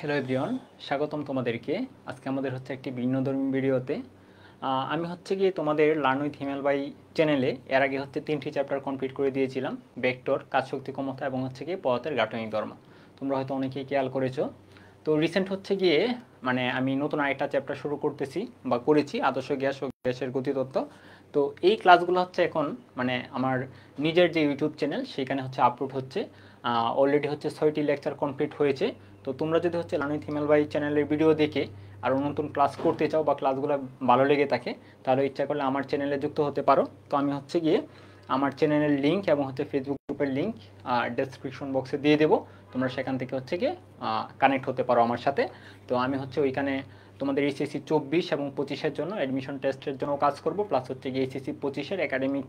hello everyone স্বাগতম তোমাদেরকে আজকে আমাদের হচ্ছে একটি ভিন্নধর্মী ভিডিওতে আমি হচ্ছে গিয়ে তোমাদের লার্ন উইথ হিমেল বাই চ্যানেলে এর আগে হচ্ছে তিনটি চ্যাপ্টার কমপ্লিট করে দিয়েছিলাম কাজ কাজশক্তি ক্ষমতা এবং হচ্ছে গিয়ে পদার্থের গাঠনিক ধর্ম তোমরা হয়তো অনেকেই খেয়াল করেছো তো রিসেন্ট হচ্ছে গিয়ে মানে আমি নতুন আরেকটা চ্যাপ্টার শুরু করতেছি বা করেছি আদর্শ গ্যাস ও গ্যাসের গতিতত্ত্ব তো এই ক্লাসগুলো হচ্ছে এখন মানে আমার নিজের যে ইউটিউব চ্যানেল সেখানে হচ্ছে আপলোড হচ্ছে অলরেডি হচ্ছে ছয়টি লেকচার কমপ্লিট হয়েছে তো তোমরা যদি হচ্ছে লার্নিং থিমেল বাই চ্যানেলের ভিডিও দেখে আর নতুন ক্লাস করতে চাও বা ক্লাসগুলো ভালো লেগে থাকে তাহলে ইচ্ছা করলে আমার চ্যানেলে যুক্ত হতে পারো তো আমি হচ্ছে গিয়ে আমার চ্যানেলের লিঙ্ক এবং হচ্ছে ফেসবুক গ্রুপের লিঙ্ক ডেসক্রিপশন বক্সে দিয়ে দেবো তোমরা সেখান থেকে হচ্ছে গিয়ে কানেক্ট হতে পারো আমার সাথে তো আমি হচ্ছে ওইখানে তোমাদের এইচএসসি চব্বিশ এবং পঁচিশের জন্য অ্যাডমিশন টেস্টের জন্য কাজ করব প্লাস হচ্ছে গিয়ে এইচএসসি পঁচিশের একাডেমিক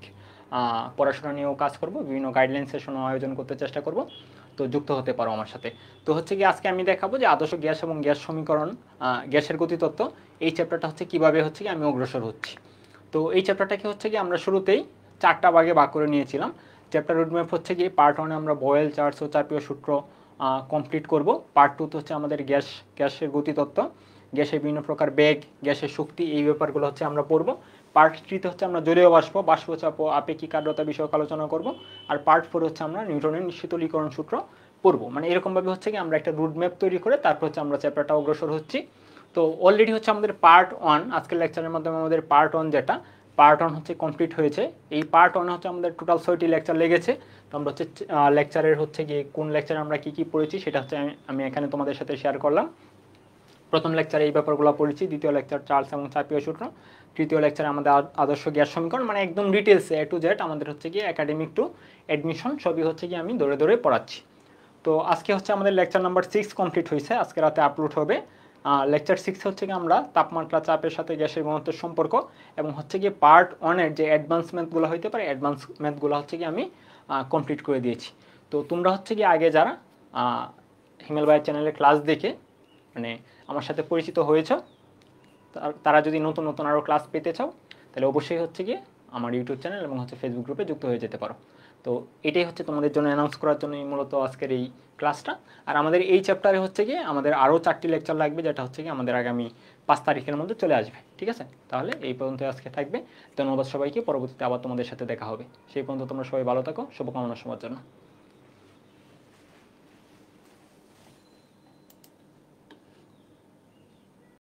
পড়াশোনা নিয়েও কাজ করব বিভিন্ন গাইডলাইন সেশনও আয়োজন করতে চেষ্টা করব তো যুক্ত হতে পারো আমার সাথে তো হচ্ছে কি আজকে আমি দেখাবো যে আদর্শ গ্যাস এবং গ্যাস সমীকরণ গ্যাসের গতিতত্ত্ব এই চ্যাপ্টারটা হচ্ছে কিভাবে হচ্ছে কি আমি অগ্রসর হচ্ছি তো এই চ্যাপ্টারটাকে হচ্ছে কি আমরা শুরুতেই চারটা ভাগে ভাগ করে নিয়েছিলাম চ্যাপ্টার রুটম্যাপ হচ্ছে কি পার্ট ওয়ানে আমরা বয়েল চার্জ ও চাপীয় সূত্র কমপ্লিট করব পার্ট টু তো হচ্ছে আমাদের গ্যাস গ্যাসের গতিতত্ত্ব গ্যাসের বিভিন্ন প্রকার বেগ গ্যাসের শক্তি এই ব্যাপারগুলো হচ্ছে আমরা পড়বো পার্ট থ্রিতে হচ্ছে আমরা জলীয় বাষ্প বাষ্পচাপ ও আপেক্ষিক আর্দ্রতা বিষয়ক আলোচনা করব আর পার্ট ফোর হচ্ছে আমরা নিউটনের শীতলীকরণ সূত্র পড়ব মানে এরকমভাবে হচ্ছে কি আমরা একটা রুটম্যাপ তৈরি করে তারপর হচ্ছে আমরা চ্যাপ্টারটা অগ্রসর হচ্ছি তো অলরেডি হচ্ছে আমাদের পার্ট ওয়ান আজকের লেকচারের মাধ্যমে আমাদের পার্ট ওয়ান যেটা পার্ট ওয়ান হচ্ছে কমপ্লিট হয়েছে এই পার্ট ওয়ান হচ্ছে আমাদের টোটাল ছয়টি লেকচার লেগেছে তো আমরা হচ্ছে লেকচারের হচ্ছে গিয়ে কোন লেকচারে আমরা কী কী পড়েছি সেটা হচ্ছে আমি এখানে তোমাদের সাথে শেয়ার করলাম প্রথম লেকচারে এই ব্যাপারগুলো পড়েছি দ্বিতীয় লেকচার চার্লস এবং চাপীয় সূত্র তৃতীয় লেকচারে আমাদের আদর্শ গ্যাস সমীকরণ মানে একদম ডিটেলসে এ টু জেড আমাদের হচ্ছে গিয়ে একাডেমিক টু অ্যাডমিশন সবই হচ্ছে গিয়ে আমি দৌড়ে দৌড়ে পড়াচ্ছি তো আজকে হচ্ছে আমাদের লেকচার নাম্বার সিক্স কমপ্লিট হয়েছে আজকে রাতে আপলোড হবে লেকচার সিক্স হচ্ছে গিয়ে আমরা তাপমাত্রা চাপের সাথে গ্যাসের ঘনত্বের সম্পর্ক এবং হচ্ছে গিয়ে পার্ট ওয়ানের যে অ্যাডভান্স ম্যাথগুলো হইতে পারে অ্যাডভান্স ম্যাথগুলো হচ্ছে কি আমি কমপ্লিট করে দিয়েছি তো তোমরা হচ্ছে কি আগে যারা হিমেল ভাইয়ের চ্যানেলে ক্লাস দেখে মানে আমার সাথে পরিচিত হয়েছ তারা যদি নতুন নতুন আরও ক্লাস পেতে চাও তাহলে অবশ্যই হচ্ছে গিয়ে আমার ইউটিউব চ্যানেল এবং হচ্ছে ফেসবুক গ্রুপে যুক্ত হয়ে যেতে পারো তো এটাই হচ্ছে তোমাদের জন্য অ্যানাউন্স করার জন্য মূলত আজকের এই ক্লাসটা আর আমাদের এই চ্যাপ্টারে হচ্ছে গিয়ে আমাদের আরও চারটি লেকচার লাগবে যেটা হচ্ছে গিয়ে আমাদের আগামী পাঁচ তারিখের মধ্যে চলে আসবে ঠিক আছে তাহলে এই পর্যন্ত আজকে থাকবে ধন্যবাদ সবাইকে পরবর্তীতে আবার তোমাদের সাথে দেখা হবে সেই পর্যন্ত তোমরা সবাই ভালো থাকো শুভকামনা সবার জন্য